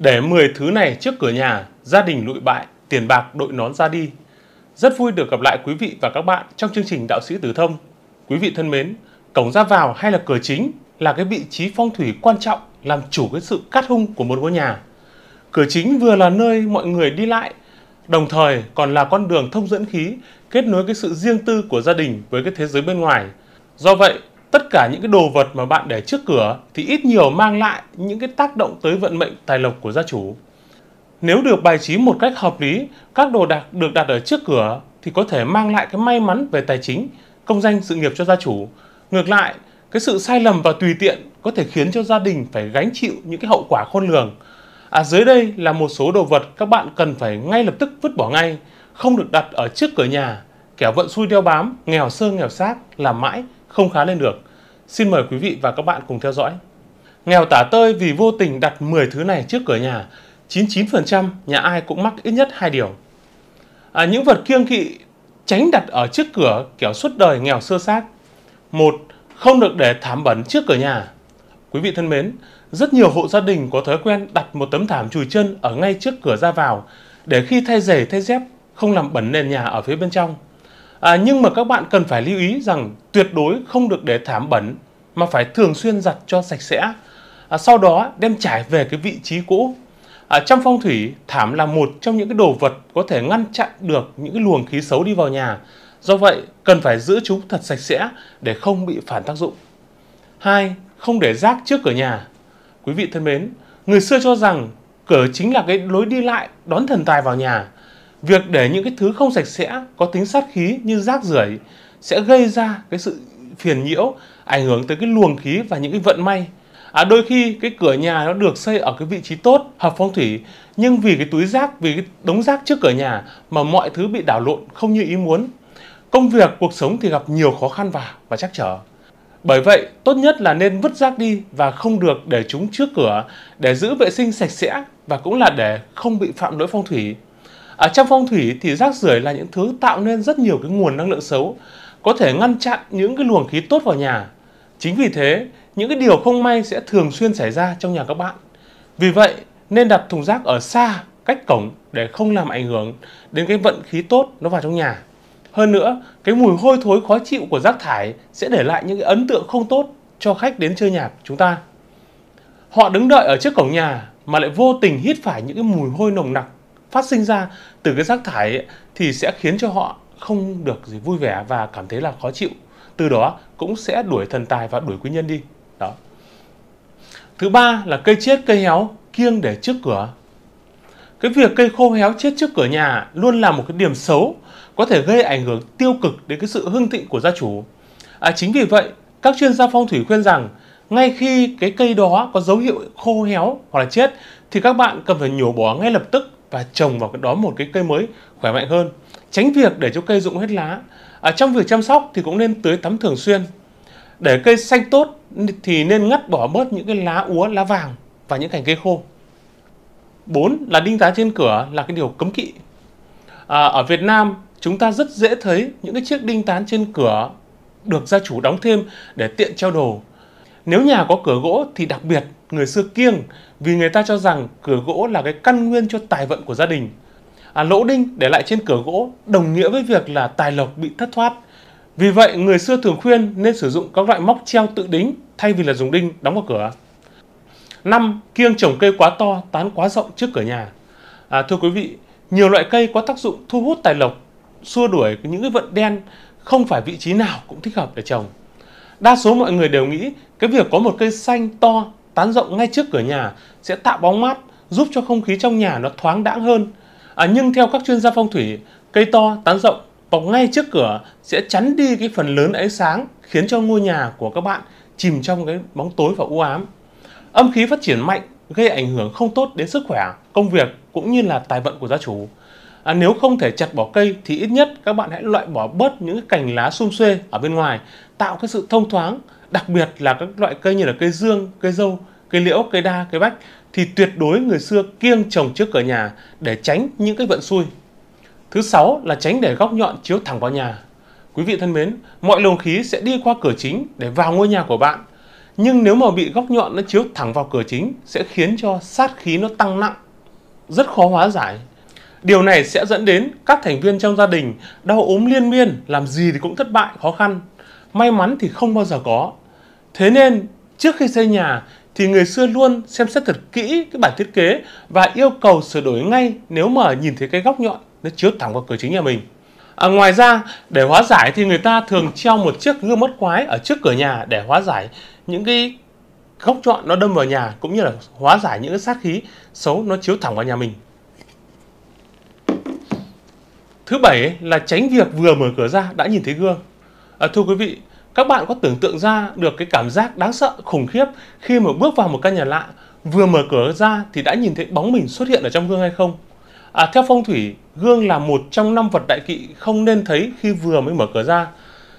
Để 10 thứ này trước cửa nhà, gia đình lụi bại, tiền bạc đội nón ra đi. Rất vui được gặp lại quý vị và các bạn trong chương trình Đạo sĩ Tử Thông. Quý vị thân mến, cổng ra vào hay là cửa chính là cái vị trí phong thủy quan trọng làm chủ cái sự cát hung của một ngôi nhà. Cửa chính vừa là nơi mọi người đi lại, đồng thời còn là con đường thông dẫn khí kết nối cái sự riêng tư của gia đình với cái thế giới bên ngoài. Do vậy, tất cả những cái đồ vật mà bạn để trước cửa thì ít nhiều mang lại những cái tác động tới vận mệnh tài lộc của gia chủ. Nếu được bài trí một cách hợp lý, các đồ đạc được đặt ở trước cửa thì có thể mang lại cái may mắn về tài chính, công danh sự nghiệp cho gia chủ. Ngược lại, cái sự sai lầm và tùy tiện có thể khiến cho gia đình phải gánh chịu những cái hậu quả khôn lường. À dưới đây là một số đồ vật các bạn cần phải ngay lập tức vứt bỏ ngay, không được đặt ở trước cửa nhà, kẻo vận xui đeo bám, nghèo sơ nghèo xác làm mãi không khá lên được. Xin mời quý vị và các bạn cùng theo dõi. Nghèo tả tơi vì vô tình đặt 10 thứ này trước cửa nhà, 99% nhà ai cũng mắc ít nhất hai điều. À, những vật kiêng kỵ tránh đặt ở trước cửa kiểu suốt đời nghèo sơ sát. Một, không được để thảm bẩn trước cửa nhà. Quý vị thân mến, rất nhiều hộ gia đình có thói quen đặt một tấm thảm chùi chân ở ngay trước cửa ra vào để khi thay giày thay dép không làm bẩn nền nhà ở phía bên trong. À, nhưng mà các bạn cần phải lưu ý rằng tuyệt đối không được để thảm bẩn mà phải thường xuyên giặt cho sạch sẽ. À, sau đó đem trải về cái vị trí cũ. À, trong phong thủy, thảm là một trong những cái đồ vật có thể ngăn chặn được những cái luồng khí xấu đi vào nhà. Do vậy, cần phải giữ chúng thật sạch sẽ để không bị phản tác dụng. hai Không để rác trước cửa nhà. Quý vị thân mến, người xưa cho rằng cửa chính là cái lối đi lại đón thần tài vào nhà việc để những cái thứ không sạch sẽ có tính sát khí như rác rưởi sẽ gây ra cái sự phiền nhiễu ảnh hưởng tới cái luồng khí và những cái vận may à, đôi khi cái cửa nhà nó được xây ở cái vị trí tốt hợp phong thủy nhưng vì cái túi rác vì cái đống rác trước cửa nhà mà mọi thứ bị đảo lộn không như ý muốn công việc cuộc sống thì gặp nhiều khó khăn và và trắc trở bởi vậy tốt nhất là nên vứt rác đi và không được để chúng trước cửa để giữ vệ sinh sạch sẽ và cũng là để không bị phạm lỗi phong thủy ở à, trong phong thủy thì rác rưởi là những thứ tạo nên rất nhiều cái nguồn năng lượng xấu có thể ngăn chặn những cái luồng khí tốt vào nhà chính vì thế những cái điều không may sẽ thường xuyên xảy ra trong nhà các bạn vì vậy nên đặt thùng rác ở xa cách cổng để không làm ảnh hưởng đến cái vận khí tốt nó vào trong nhà hơn nữa cái mùi hôi thối khó chịu của rác thải sẽ để lại những cái ấn tượng không tốt cho khách đến chơi nhà chúng ta họ đứng đợi ở trước cổng nhà mà lại vô tình hít phải những cái mùi hôi nồng nặc phát sinh ra từ cái rác thải ấy, thì sẽ khiến cho họ không được gì vui vẻ và cảm thấy là khó chịu từ đó cũng sẽ đuổi thần tài và đuổi quý nhân đi đó thứ ba là cây chết cây héo kiêng để trước cửa cái việc cây khô héo chết trước cửa nhà luôn là một cái điểm xấu có thể gây ảnh hưởng tiêu cực đến cái sự hưng thịnh của gia chủ à, chính vì vậy các chuyên gia phong thủy khuyên rằng ngay khi cái cây đó có dấu hiệu khô héo hoặc là chết thì các bạn cần phải nhổ bỏ ngay lập tức và trồng vào đó một cái cây mới khỏe mạnh hơn tránh việc để cho cây rụng hết lá à, trong việc chăm sóc thì cũng nên tưới tắm thường xuyên để cây xanh tốt thì nên ngắt bỏ bớt những cái lá úa lá vàng và những cành cây khô 4 là đinh tá trên cửa là cái điều cấm kỵ à, ở Việt Nam chúng ta rất dễ thấy những cái chiếc đinh tán trên cửa được gia chủ đóng thêm để tiện treo đồ nếu nhà có cửa gỗ thì đặc biệt người xưa kiêng vì người ta cho rằng cửa gỗ là cái căn nguyên cho tài vận của gia đình. À, lỗ đinh để lại trên cửa gỗ đồng nghĩa với việc là tài lộc bị thất thoát. Vì vậy, người xưa thường khuyên nên sử dụng các loại móc treo tự đính thay vì là dùng đinh đóng vào cửa. 5. Kiêng trồng cây quá to, tán quá rộng trước cửa nhà. À, thưa quý vị, nhiều loại cây có tác dụng thu hút tài lộc, xua đuổi những cái vận đen, không phải vị trí nào cũng thích hợp để trồng. Đa số mọi người đều nghĩ cái việc có một cây xanh to tán rộng ngay trước cửa nhà sẽ tạo bóng mát, giúp cho không khí trong nhà nó thoáng đãng hơn. À, nhưng theo các chuyên gia phong thủy, cây to, tán rộng bọc ngay trước cửa sẽ chắn đi cái phần lớn ánh sáng khiến cho ngôi nhà của các bạn chìm trong cái bóng tối và u ám. Âm khí phát triển mạnh gây ảnh hưởng không tốt đến sức khỏe, công việc cũng như là tài vận của gia chủ. À, nếu không thể chặt bỏ cây thì ít nhất các bạn hãy loại bỏ bớt những cành lá sum xuê ở bên ngoài, tạo cái sự thông thoáng đặc biệt là các loại cây như là cây dương, cây dâu, cây liễu, cây đa, cây bách thì tuyệt đối người xưa kiêng trồng trước cửa nhà để tránh những cái vận xui. Thứ sáu là tránh để góc nhọn chiếu thẳng vào nhà. Quý vị thân mến, mọi luồng khí sẽ đi qua cửa chính để vào ngôi nhà của bạn. Nhưng nếu mà bị góc nhọn nó chiếu thẳng vào cửa chính sẽ khiến cho sát khí nó tăng nặng, rất khó hóa giải. Điều này sẽ dẫn đến các thành viên trong gia đình đau ốm liên miên, làm gì thì cũng thất bại, khó khăn. May mắn thì không bao giờ có, Thế nên trước khi xây nhà thì người xưa luôn xem xét thật kỹ cái bản thiết kế và yêu cầu sửa đổi ngay nếu mà nhìn thấy cái góc nhọn nó chiếu thẳng vào cửa chính nhà mình. À, ngoài ra để hóa giải thì người ta thường treo một chiếc gương mất quái ở trước cửa nhà để hóa giải những cái góc nhọn nó đâm vào nhà cũng như là hóa giải những cái sát khí xấu nó chiếu thẳng vào nhà mình. Thứ bảy là tránh việc vừa mở cửa ra đã nhìn thấy gương. À, thưa quý vị, các bạn có tưởng tượng ra được cái cảm giác đáng sợ khủng khiếp khi mà bước vào một căn nhà lạ, vừa mở cửa ra thì đã nhìn thấy bóng mình xuất hiện ở trong gương hay không? À, theo phong thủy, gương là một trong năm vật đại kỵ không nên thấy khi vừa mới mở cửa ra.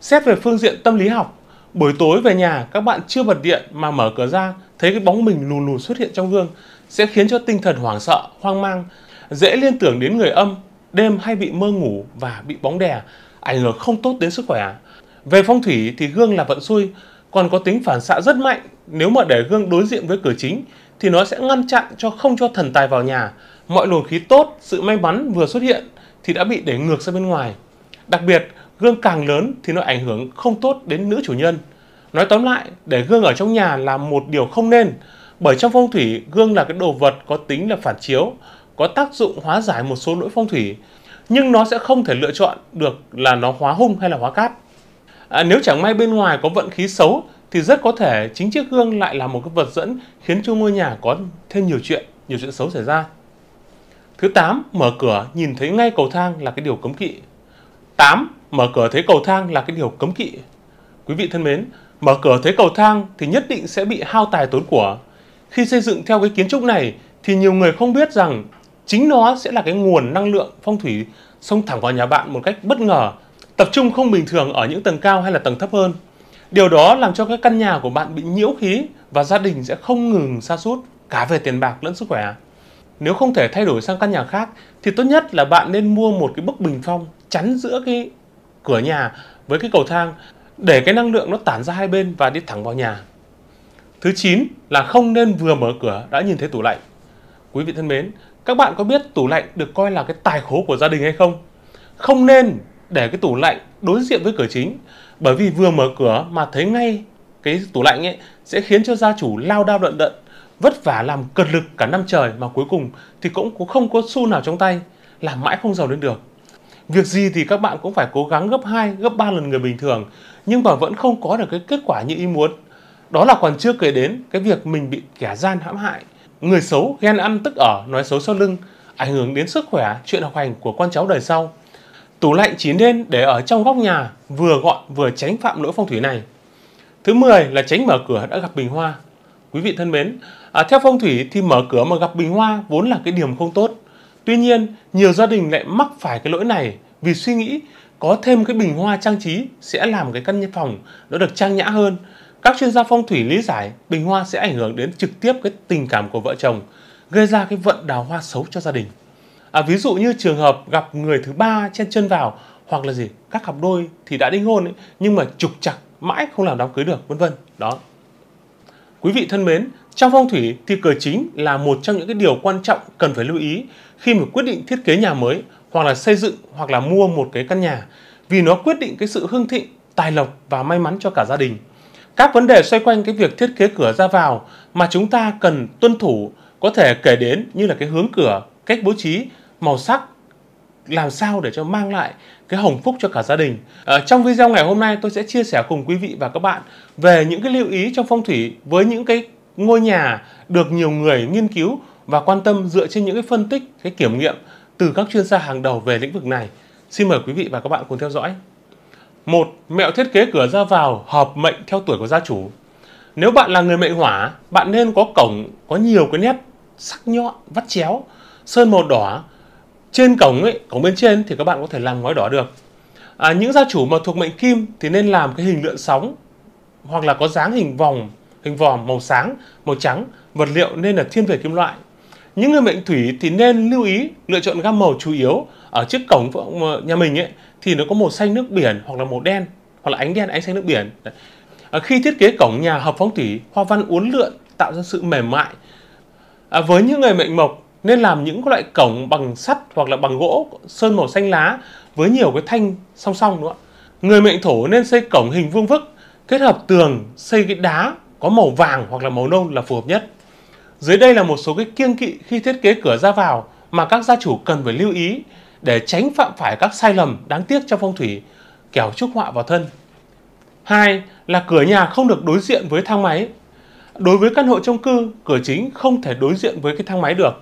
Xét về phương diện tâm lý học, buổi tối về nhà các bạn chưa bật điện mà mở cửa ra thấy cái bóng mình lù lù xuất hiện trong gương sẽ khiến cho tinh thần hoảng sợ, hoang mang, dễ liên tưởng đến người âm, đêm hay bị mơ ngủ và bị bóng đè, ảnh hưởng không tốt đến sức khỏe. Về phong thủy thì gương là vận xui, còn có tính phản xạ rất mạnh. Nếu mà để gương đối diện với cửa chính thì nó sẽ ngăn chặn cho không cho thần tài vào nhà. Mọi luồng khí tốt, sự may mắn vừa xuất hiện thì đã bị để ngược ra bên ngoài. Đặc biệt, gương càng lớn thì nó ảnh hưởng không tốt đến nữ chủ nhân. Nói tóm lại, để gương ở trong nhà là một điều không nên, bởi trong phong thủy, gương là cái đồ vật có tính là phản chiếu, có tác dụng hóa giải một số lỗi phong thủy, nhưng nó sẽ không thể lựa chọn được là nó hóa hung hay là hóa cát. À, nếu chẳng may bên ngoài có vận khí xấu thì rất có thể chính chiếc gương lại là một cái vật dẫn khiến cho ngôi nhà có thêm nhiều chuyện, nhiều chuyện xấu xảy ra. Thứ 8, mở cửa nhìn thấy ngay cầu thang là cái điều cấm kỵ. 8, mở cửa thấy cầu thang là cái điều cấm kỵ. Quý vị thân mến, mở cửa thấy cầu thang thì nhất định sẽ bị hao tài tốn của. Khi xây dựng theo cái kiến trúc này thì nhiều người không biết rằng chính nó sẽ là cái nguồn năng lượng phong thủy xông thẳng vào nhà bạn một cách bất ngờ tập trung không bình thường ở những tầng cao hay là tầng thấp hơn. Điều đó làm cho cái căn nhà của bạn bị nhiễu khí và gia đình sẽ không ngừng sa sút cả về tiền bạc lẫn sức khỏe. Nếu không thể thay đổi sang căn nhà khác thì tốt nhất là bạn nên mua một cái bức bình phong chắn giữa cái cửa nhà với cái cầu thang để cái năng lượng nó tản ra hai bên và đi thẳng vào nhà. Thứ 9 là không nên vừa mở cửa đã nhìn thấy tủ lạnh. Quý vị thân mến, các bạn có biết tủ lạnh được coi là cái tài khố của gia đình hay không? Không nên để cái tủ lạnh đối diện với cửa chính bởi vì vừa mở cửa mà thấy ngay cái tủ lạnh ấy sẽ khiến cho gia chủ lao đao đận đận vất vả làm cật lực cả năm trời mà cuối cùng thì cũng không có xu nào trong tay làm mãi không giàu lên được việc gì thì các bạn cũng phải cố gắng gấp 2, gấp 3 lần người bình thường nhưng mà vẫn không có được cái kết quả như ý muốn đó là còn chưa kể đến cái việc mình bị kẻ gian hãm hại người xấu ghen ăn tức ở nói xấu sau lưng ảnh hưởng đến sức khỏe chuyện học hành của con cháu đời sau Tủ lạnh chỉ nên để ở trong góc nhà, vừa gọn vừa tránh phạm lỗi phong thủy này. Thứ 10 là tránh mở cửa đã gặp bình hoa. Quý vị thân mến, à, theo phong thủy thì mở cửa mà gặp bình hoa vốn là cái điểm không tốt. Tuy nhiên, nhiều gia đình lại mắc phải cái lỗi này vì suy nghĩ có thêm cái bình hoa trang trí sẽ làm cái căn phòng nó được trang nhã hơn. Các chuyên gia phong thủy lý giải bình hoa sẽ ảnh hưởng đến trực tiếp cái tình cảm của vợ chồng, gây ra cái vận đào hoa xấu cho gia đình à, ví dụ như trường hợp gặp người thứ ba chen chân vào hoặc là gì các cặp đôi thì đã đính hôn ấy, nhưng mà trục chặt mãi không làm đám cưới được vân vân đó quý vị thân mến trong phong thủy thì cửa chính là một trong những cái điều quan trọng cần phải lưu ý khi mà quyết định thiết kế nhà mới hoặc là xây dựng hoặc là mua một cái căn nhà vì nó quyết định cái sự hưng thịnh tài lộc và may mắn cho cả gia đình các vấn đề xoay quanh cái việc thiết kế cửa ra vào mà chúng ta cần tuân thủ có thể kể đến như là cái hướng cửa cách bố trí màu sắc làm sao để cho mang lại cái hồng phúc cho cả gia đình. À, trong video ngày hôm nay tôi sẽ chia sẻ cùng quý vị và các bạn về những cái lưu ý trong phong thủy với những cái ngôi nhà được nhiều người nghiên cứu và quan tâm dựa trên những cái phân tích, cái kiểm nghiệm từ các chuyên gia hàng đầu về lĩnh vực này. Xin mời quý vị và các bạn cùng theo dõi. Một, mẹo thiết kế cửa ra vào hợp mệnh theo tuổi của gia chủ. Nếu bạn là người mệnh hỏa, bạn nên có cổng có nhiều cái nét sắc nhọn, vắt chéo, sơn màu đỏ trên cổng ấy cổng bên trên thì các bạn có thể làm ngói đỏ được à, những gia chủ mà thuộc mệnh kim thì nên làm cái hình lượn sóng hoặc là có dáng hình vòng hình vòm màu sáng màu trắng vật liệu nên là thiên về kim loại những người mệnh thủy thì nên lưu ý lựa chọn gam màu chủ yếu ở trước cổng ờ, nhà mình ấy thì nó có màu xanh nước biển hoặc là màu đen hoặc là ánh đen ánh xanh nước biển à, khi thiết kế cổng nhà hợp phong thủy hoa văn uốn lượn tạo ra sự mềm mại à, với những người mệnh mộc nên làm những loại cổng bằng sắt hoặc là bằng gỗ sơn màu xanh lá với nhiều cái thanh song song nữa. Người mệnh thổ nên xây cổng hình vuông vức kết hợp tường xây cái đá có màu vàng hoặc là màu nâu là phù hợp nhất. Dưới đây là một số cái kiêng kỵ khi thiết kế cửa ra vào mà các gia chủ cần phải lưu ý để tránh phạm phải các sai lầm đáng tiếc trong phong thủy kẻo chúc họa vào thân. Hai là cửa nhà không được đối diện với thang máy. Đối với căn hộ chung cư, cửa chính không thể đối diện với cái thang máy được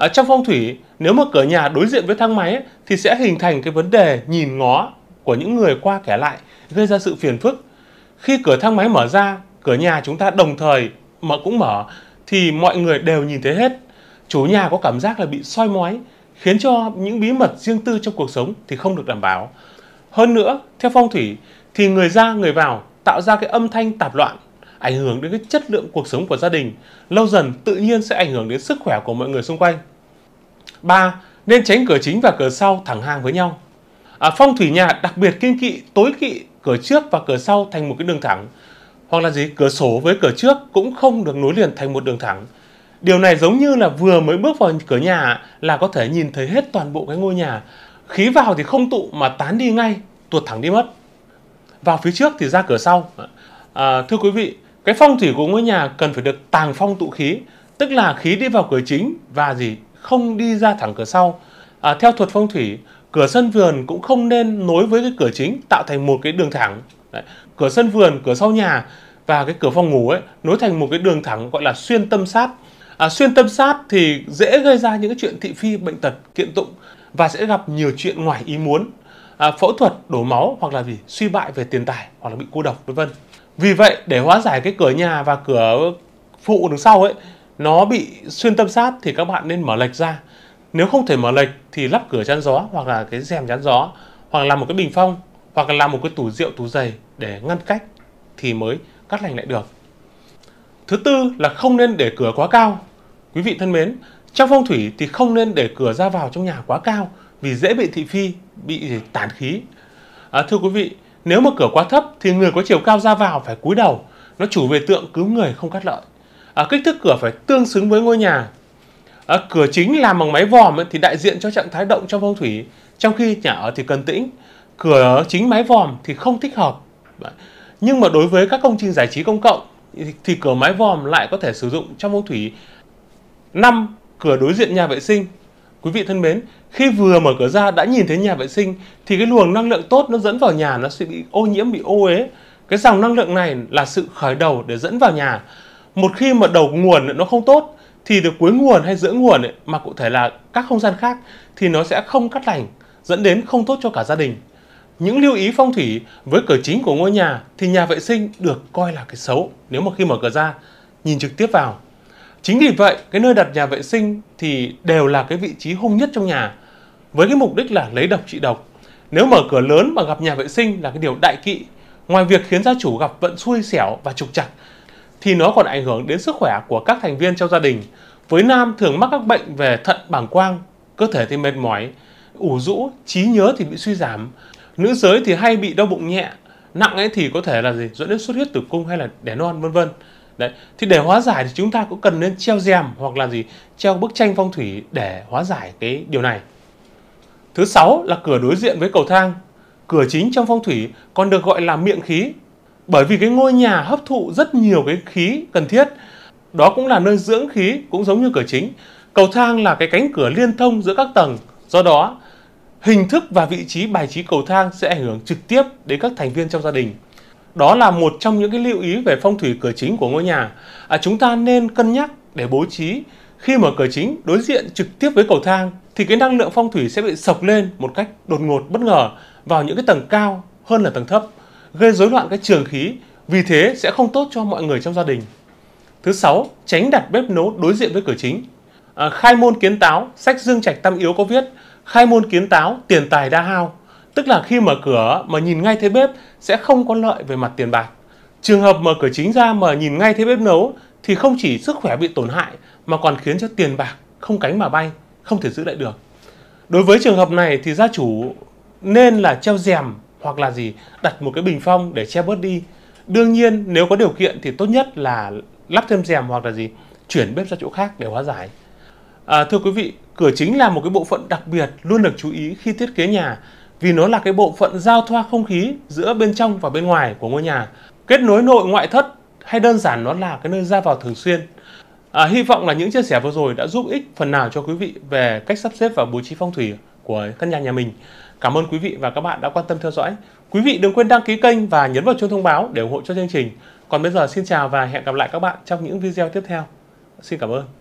à, trong phong thủy nếu mà cửa nhà đối diện với thang máy ấy, thì sẽ hình thành cái vấn đề nhìn ngó của những người qua kẻ lại gây ra sự phiền phức khi cửa thang máy mở ra cửa nhà chúng ta đồng thời mà cũng mở thì mọi người đều nhìn thấy hết chủ nhà có cảm giác là bị soi mói khiến cho những bí mật riêng tư trong cuộc sống thì không được đảm bảo hơn nữa theo phong thủy thì người ra người vào tạo ra cái âm thanh tạp loạn ảnh hưởng đến cái chất lượng cuộc sống của gia đình lâu dần tự nhiên sẽ ảnh hưởng đến sức khỏe của mọi người xung quanh 3. Nên tránh cửa chính và cửa sau thẳng hàng với nhau. À, phong thủy nhà đặc biệt kiên kỵ tối kỵ cửa trước và cửa sau thành một cái đường thẳng hoặc là gì cửa sổ với cửa trước cũng không được nối liền thành một đường thẳng điều này giống như là vừa mới bước vào cửa nhà là có thể nhìn thấy hết toàn bộ cái ngôi nhà khí vào thì không tụ mà tán đi ngay tuột thẳng đi mất vào phía trước thì ra cửa sau à, thưa quý vị cái phong thủy của ngôi nhà cần phải được tàng phong tụ khí tức là khí đi vào cửa chính và gì không đi ra thẳng cửa sau. À, theo thuật phong thủy, cửa sân vườn cũng không nên nối với cái cửa chính tạo thành một cái đường thẳng. Đấy. Cửa sân vườn, cửa sau nhà và cái cửa phòng ngủ ấy nối thành một cái đường thẳng gọi là xuyên tâm sát. À, xuyên tâm sát thì dễ gây ra những chuyện thị phi, bệnh tật, kiện tụng và sẽ gặp nhiều chuyện ngoài ý muốn. À, phẫu thuật đổ máu hoặc là gì suy bại về tiền tài hoặc là bị cô độc vân vân vì vậy để hóa giải cái cửa nhà và cửa phụ đằng sau ấy nó bị xuyên tâm sát thì các bạn nên mở lệch ra nếu không thể mở lệch thì lắp cửa chắn gió hoặc là cái rèm chắn gió hoặc là một cái bình phong hoặc là làm một cái tủ rượu tủ giày để ngăn cách thì mới cắt lành lại được thứ tư là không nên để cửa quá cao quý vị thân mến trong phong thủy thì không nên để cửa ra vào trong nhà quá cao vì dễ bị thị phi bị tản khí à, thưa quý vị nếu mà cửa quá thấp thì người có chiều cao ra vào phải cúi đầu nó chủ về tượng cứu người không cắt lợi à, kích thước cửa phải tương xứng với ngôi nhà à, cửa chính làm bằng máy vòm thì đại diện cho trạng thái động trong phong thủy trong khi nhà ở thì cần tĩnh cửa chính máy vòm thì không thích hợp nhưng mà đối với các công trình giải trí công cộng thì cửa máy vòm lại có thể sử dụng trong phong thủy năm Cửa đối diện nhà vệ sinh Quý vị thân mến, khi vừa mở cửa ra đã nhìn thấy nhà vệ sinh thì cái luồng năng lượng tốt nó dẫn vào nhà nó sẽ bị ô nhiễm, bị ô uế. Cái dòng năng lượng này là sự khởi đầu để dẫn vào nhà một khi mà đầu nguồn nó không tốt thì từ cuối nguồn hay giữa nguồn ấy, mà cụ thể là các không gian khác thì nó sẽ không cắt lành dẫn đến không tốt cho cả gia đình những lưu ý phong thủy với cửa chính của ngôi nhà thì nhà vệ sinh được coi là cái xấu nếu mà khi mở cửa ra nhìn trực tiếp vào chính vì vậy cái nơi đặt nhà vệ sinh thì đều là cái vị trí hung nhất trong nhà với cái mục đích là lấy độc trị độc nếu mở cửa lớn mà gặp nhà vệ sinh là cái điều đại kỵ ngoài việc khiến gia chủ gặp vận xui xẻo và trục trặc thì nó còn ảnh hưởng đến sức khỏe của các thành viên trong gia đình. Với nam thường mắc các bệnh về thận bảng quang, cơ thể thì mệt mỏi, ủ rũ, trí nhớ thì bị suy giảm. Nữ giới thì hay bị đau bụng nhẹ, nặng ấy thì có thể là gì dẫn đến xuất huyết tử cung hay là đẻ non vân vân. Đấy, thì để hóa giải thì chúng ta cũng cần nên treo rèm hoặc là gì treo bức tranh phong thủy để hóa giải cái điều này. Thứ sáu là cửa đối diện với cầu thang. Cửa chính trong phong thủy còn được gọi là miệng khí bởi vì cái ngôi nhà hấp thụ rất nhiều cái khí cần thiết đó cũng là nơi dưỡng khí cũng giống như cửa chính cầu thang là cái cánh cửa liên thông giữa các tầng do đó hình thức và vị trí bài trí cầu thang sẽ ảnh hưởng trực tiếp đến các thành viên trong gia đình đó là một trong những cái lưu ý về phong thủy cửa chính của ngôi nhà à, chúng ta nên cân nhắc để bố trí khi mở cửa chính đối diện trực tiếp với cầu thang thì cái năng lượng phong thủy sẽ bị sộc lên một cách đột ngột bất ngờ vào những cái tầng cao hơn là tầng thấp gây rối loạn cái trường khí, vì thế sẽ không tốt cho mọi người trong gia đình. Thứ sáu, tránh đặt bếp nấu đối diện với cửa chính. À, khai môn kiến táo, sách Dương Trạch Tam Yếu có viết, khai môn kiến táo, tiền tài đa hao. Tức là khi mở cửa mà nhìn ngay thấy bếp sẽ không có lợi về mặt tiền bạc. Trường hợp mở cửa chính ra mà nhìn ngay thấy bếp nấu thì không chỉ sức khỏe bị tổn hại mà còn khiến cho tiền bạc không cánh mà bay, không thể giữ lại được. Đối với trường hợp này thì gia chủ nên là treo rèm hoặc là gì đặt một cái bình phong để che bớt đi đương nhiên nếu có điều kiện thì tốt nhất là lắp thêm rèm hoặc là gì chuyển bếp ra chỗ khác để hóa giải à, thưa quý vị cửa chính là một cái bộ phận đặc biệt luôn được chú ý khi thiết kế nhà vì nó là cái bộ phận giao thoa không khí giữa bên trong và bên ngoài của ngôi nhà kết nối nội ngoại thất hay đơn giản nó là cái nơi ra vào thường xuyên à, hy vọng là những chia sẻ vừa rồi đã giúp ích phần nào cho quý vị về cách sắp xếp và bố trí phong thủy của căn nhà nhà mình Cảm ơn quý vị và các bạn đã quan tâm theo dõi. Quý vị đừng quên đăng ký kênh và nhấn vào chuông thông báo để ủng hộ cho chương trình. Còn bây giờ xin chào và hẹn gặp lại các bạn trong những video tiếp theo. Xin cảm ơn.